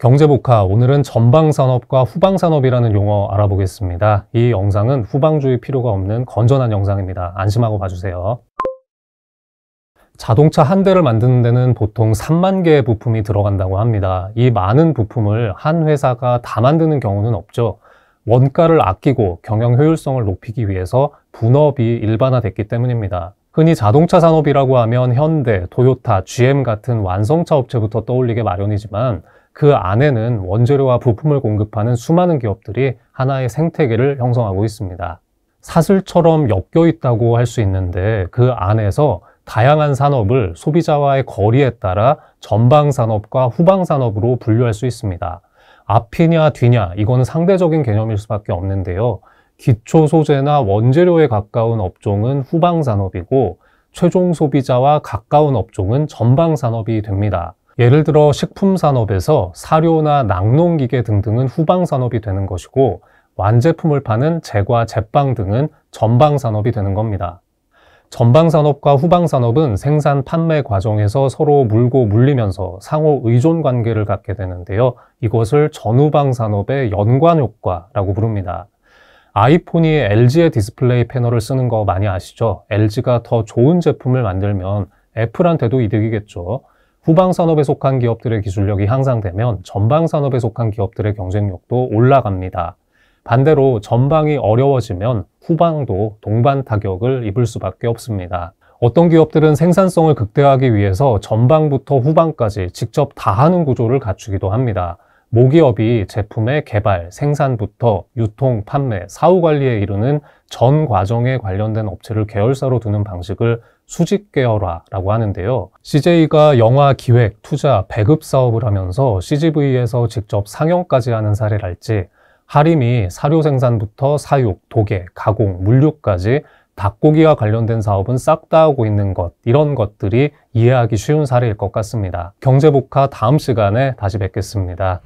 경제복화, 오늘은 전방산업과 후방산업이라는 용어 알아보겠습니다. 이 영상은 후방주의 필요가 없는 건전한 영상입니다. 안심하고 봐주세요. 자동차 한 대를 만드는 데는 보통 3만 개의 부품이 들어간다고 합니다. 이 많은 부품을 한 회사가 다 만드는 경우는 없죠. 원가를 아끼고 경영 효율성을 높이기 위해서 분업이 일반화됐기 때문입니다. 흔히 자동차 산업이라고 하면 현대, 토요타, GM 같은 완성차 업체부터 떠올리게 마련이지만 그 안에는 원재료와 부품을 공급하는 수많은 기업들이 하나의 생태계를 형성하고 있습니다. 사슬처럼 엮여 있다고 할 수 있는데 그 안에서 다양한 산업을 소비자와의 거리에 따라 전방산업과 후방산업으로 분류할 수 있습니다. 앞이냐 뒤냐 이거는 상대적인 개념일 수밖에 없는데요. 기초 소재나 원재료에 가까운 업종은 후방산업이고 최종 소비자와 가까운 업종은 전방산업이 됩니다. 예를 들어 식품 산업에서 사료나 낙농기계 등등은 후방 산업이 되는 것이고 완제품을 파는 제과, 제빵 등은 전방 산업이 되는 겁니다. 전방 산업과 후방 산업은 생산 판매 과정에서 서로 물고 물리면서 상호 의존 관계를 갖게 되는데요. 이것을 전후방 산업의 연관 효과라고 부릅니다. 아이폰이 LG의 디스플레이 패널을 쓰는 거 많이 아시죠? LG가 더 좋은 제품을 만들면 애플한테도 이득이겠죠. 후방 산업에 속한 기업들의 기술력이 향상되면 전방 산업에 속한 기업들의 경쟁력도 올라갑니다. 반대로 전방이 어려워지면 후방도 동반 타격을 입을 수밖에 없습니다. 어떤 기업들은 생산성을 극대화하기 위해서 전방부터 후방까지 직접 다 하는 구조를 갖추기도 합니다. 모기업이 제품의 개발, 생산부터 유통, 판매, 사후 관리에 이르는 전 과정에 관련된 업체를 계열사로 두는 방식을 수직 계열화라고 하는데요. CJ가 영화 기획, 투자, 배급 사업을 하면서 CGV에서 직접 상영까지 하는 사례랄지 하림이 사료 생산부터 사육, 도개, 가공, 물류까지 닭고기와 관련된 사업은 싹 다 하고 있는 것 이런 것들이 이해하기 쉬운 사례일 것 같습니다. 경제복화 다음 시간에 다시 뵙겠습니다.